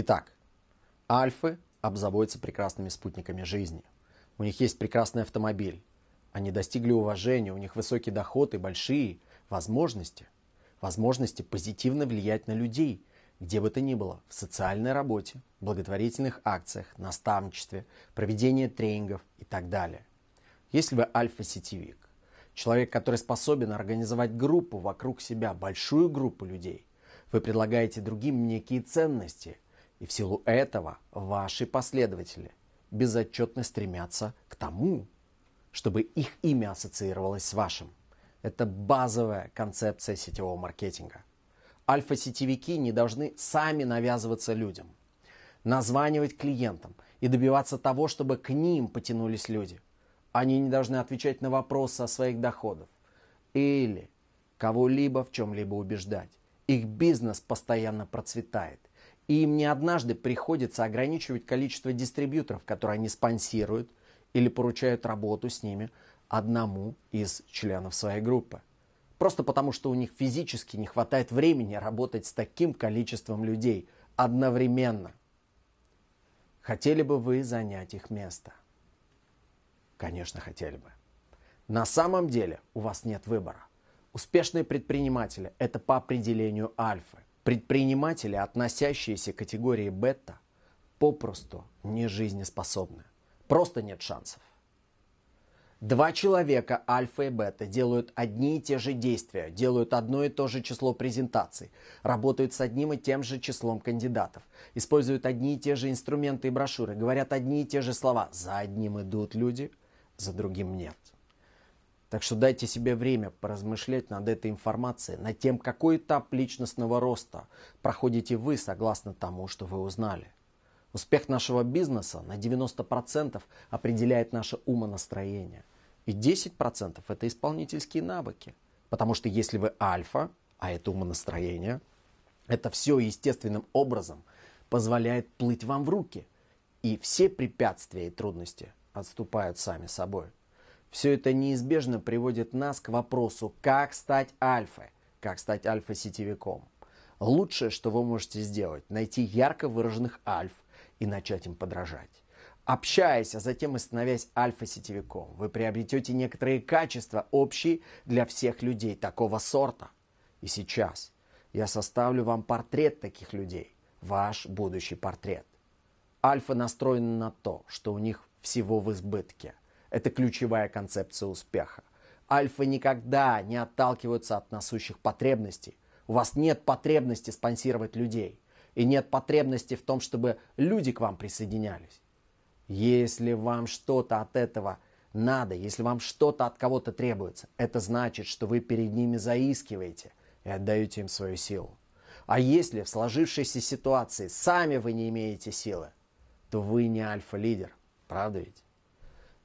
Итак, альфы обзаводятся прекрасными спутниками жизни. У них есть прекрасный автомобиль. Они достигли уважения, у них высокий доход и большие возможности. Возможности позитивно влиять на людей, где бы то ни было, в социальной работе, благотворительных акциях, наставничестве, проведении тренингов и так далее. Если вы альфа-сетевик, человек, который способен организовать группу вокруг себя, большую группу людей, вы предлагаете другим некие ценности – и в силу этого ваши последователи безотчетно стремятся к тому, чтобы их имя ассоциировалось с вашим. Это базовая концепция сетевого маркетинга. Альфа-сетевики не должны сами навязываться людям, названивать клиентам и добиваться того, чтобы к ним потянулись люди. Они не должны отвечать на вопросы о своих доходах или кого-либо в чем-либо убеждать. Их бизнес постоянно процветает и им не однажды приходится ограничивать количество дистрибьюторов, которые они спонсируют или поручают работу с ними одному из членов своей группы. Просто потому, что у них физически не хватает времени работать с таким количеством людей одновременно. Хотели бы вы занять их место? Конечно, хотели бы. На самом деле у вас нет выбора. Успешные предприниматели – это по определению альфы. Предприниматели, относящиеся к категории бета, попросту не жизнеспособны. Просто нет шансов. Два человека альфа и бета делают одни и те же действия, делают одно и то же число презентаций, работают с одним и тем же числом кандидатов, используют одни и те же инструменты и брошюры, говорят одни и те же слова. За одним идут люди, за другим нет. Так что дайте себе время поразмышлять над этой информацией, над тем, какой этап личностного роста проходите вы согласно тому, что вы узнали. Успех нашего бизнеса на 90% определяет наше умонастроение. И 10% это исполнительские навыки. Потому что если вы альфа, а это умонастроение, это все естественным образом позволяет плыть вам в руки. И все препятствия и трудности отступают сами собой. Все это неизбежно приводит нас к вопросу, как стать альфой, как стать альфа-сетевиком. Лучшее, что вы можете сделать, найти ярко выраженных альф и начать им подражать. Общаясь, а затем и становясь альфа-сетевиком, вы приобретете некоторые качества, общие для всех людей такого сорта. И сейчас я составлю вам портрет таких людей, ваш будущий портрет. Альфа настроены на то, что у них всего в избытке – это ключевая концепция успеха. Альфы никогда не отталкиваются от насущих потребностей. У вас нет потребности спонсировать людей. И нет потребности в том, чтобы люди к вам присоединялись. Если вам что-то от этого надо, если вам что-то от кого-то требуется, это значит, что вы перед ними заискиваете и отдаете им свою силу. А если в сложившейся ситуации сами вы не имеете силы, то вы не альфа-лидер, правда ведь?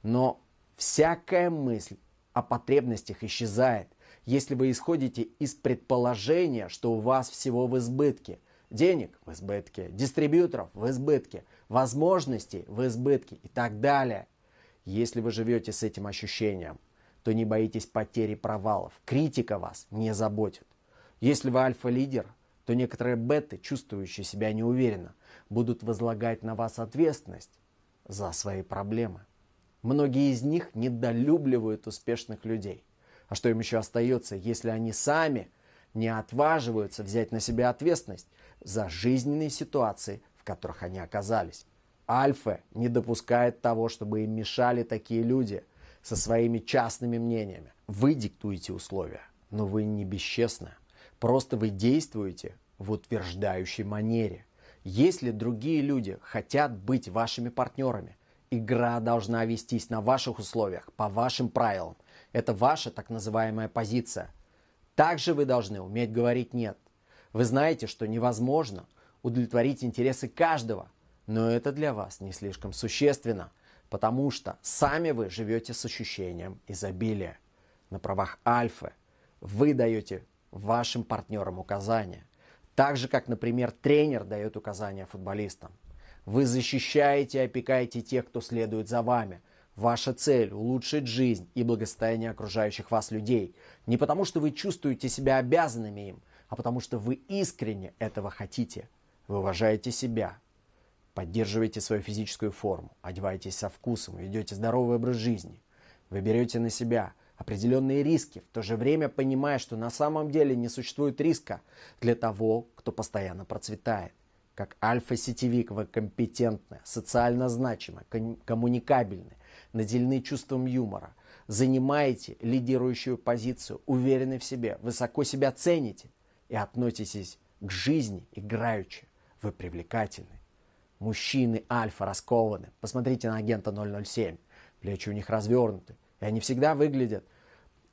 Но всякая мысль о потребностях исчезает, если вы исходите из предположения, что у вас всего в избытке. Денег в избытке, дистрибьюторов в избытке, возможностей в избытке и так далее. Если вы живете с этим ощущением, то не боитесь потери провалов. Критика вас не заботит. Если вы альфа-лидер, то некоторые беты, чувствующие себя неуверенно, будут возлагать на вас ответственность за свои проблемы. Многие из них недолюбливают успешных людей. А что им еще остается, если они сами не отваживаются взять на себя ответственность за жизненные ситуации, в которых они оказались? Альфа не допускает того, чтобы им мешали такие люди со своими частными мнениями. Вы диктуете условия, но вы не бесчестны. Просто вы действуете в утверждающей манере. Если другие люди хотят быть вашими партнерами – Игра должна вестись на ваших условиях, по вашим правилам. Это ваша так называемая позиция. Также вы должны уметь говорить «нет». Вы знаете, что невозможно удовлетворить интересы каждого, но это для вас не слишком существенно, потому что сами вы живете с ощущением изобилия. На правах альфы вы даете вашим партнерам указания, так же, как, например, тренер дает указания футболистам. Вы защищаете и опекаете тех, кто следует за вами. Ваша цель – улучшить жизнь и благосостояние окружающих вас людей. Не потому, что вы чувствуете себя обязанными им, а потому, что вы искренне этого хотите. Вы уважаете себя, поддерживаете свою физическую форму, одеваетесь со вкусом, ведете здоровый образ жизни. Вы берете на себя определенные риски, в то же время понимая, что на самом деле не существует риска для того, кто постоянно процветает как альфа-сетевик вы компетентны, социально значимы, коммуникабельны, наделены чувством юмора, занимаете лидирующую позицию, уверены в себе, высоко себя цените и относитесь к жизни играючи. Вы привлекательны. Мужчины альфа раскованы. Посмотрите на агента 007. Плечи у них развернуты. И они всегда выглядят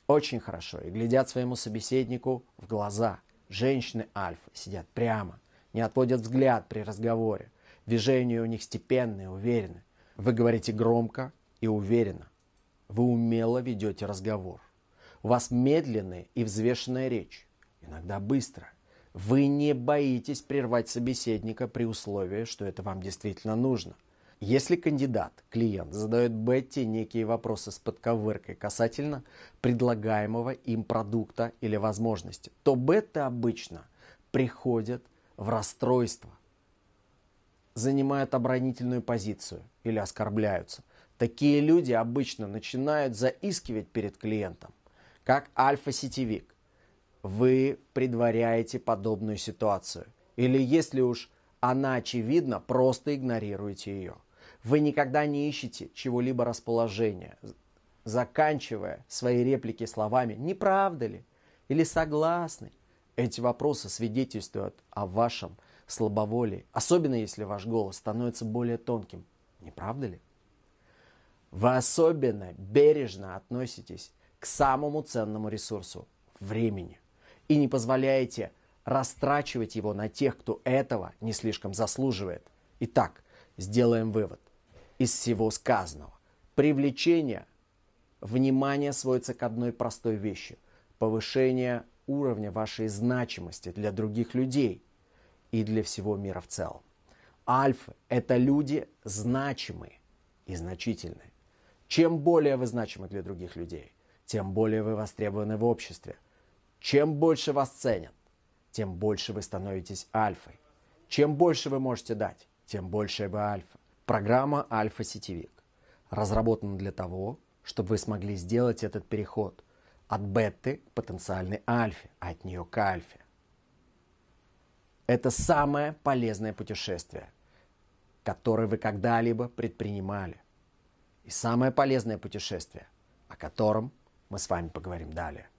очень хорошо и глядят своему собеседнику в глаза. Женщины альфа сидят прямо – не отводят взгляд при разговоре. Движения у них степенные, уверены. Вы говорите громко и уверенно. Вы умело ведете разговор. У вас медленная и взвешенная речь, иногда быстро. Вы не боитесь прервать собеседника при условии, что это вам действительно нужно. Если кандидат, клиент, задает Бетти некие вопросы с подковыркой касательно предлагаемого им продукта или возможности, то Бетта обычно приходят в расстройство, занимают оборонительную позицию или оскорбляются. Такие люди обычно начинают заискивать перед клиентом, как альфа-сетевик. Вы предваряете подобную ситуацию. Или если уж она очевидна, просто игнорируете ее. Вы никогда не ищете чего-либо расположения, заканчивая свои реплики словами «не правда ли?» или «согласны?» Эти вопросы свидетельствуют о вашем слабоволии, особенно если ваш голос становится более тонким. Не правда ли? Вы особенно бережно относитесь к самому ценному ресурсу – времени. И не позволяете растрачивать его на тех, кто этого не слишком заслуживает. Итак, сделаем вывод из всего сказанного. Привлечение внимания сводится к одной простой вещи – повышение уровня вашей значимости для других людей и для всего мира в целом. Альфы – это люди значимые и значительные. Чем более вы значимы для других людей, тем более вы востребованы в обществе. Чем больше вас ценят, тем больше вы становитесь альфой. Чем больше вы можете дать, тем больше вы альфа. Программа «Альфа-сетевик» разработана для того, чтобы вы смогли сделать этот переход – от Бетты к потенциальной альфе, а от нее к альфе. Это самое полезное путешествие, которое вы когда-либо предпринимали. И самое полезное путешествие, о котором мы с вами поговорим далее.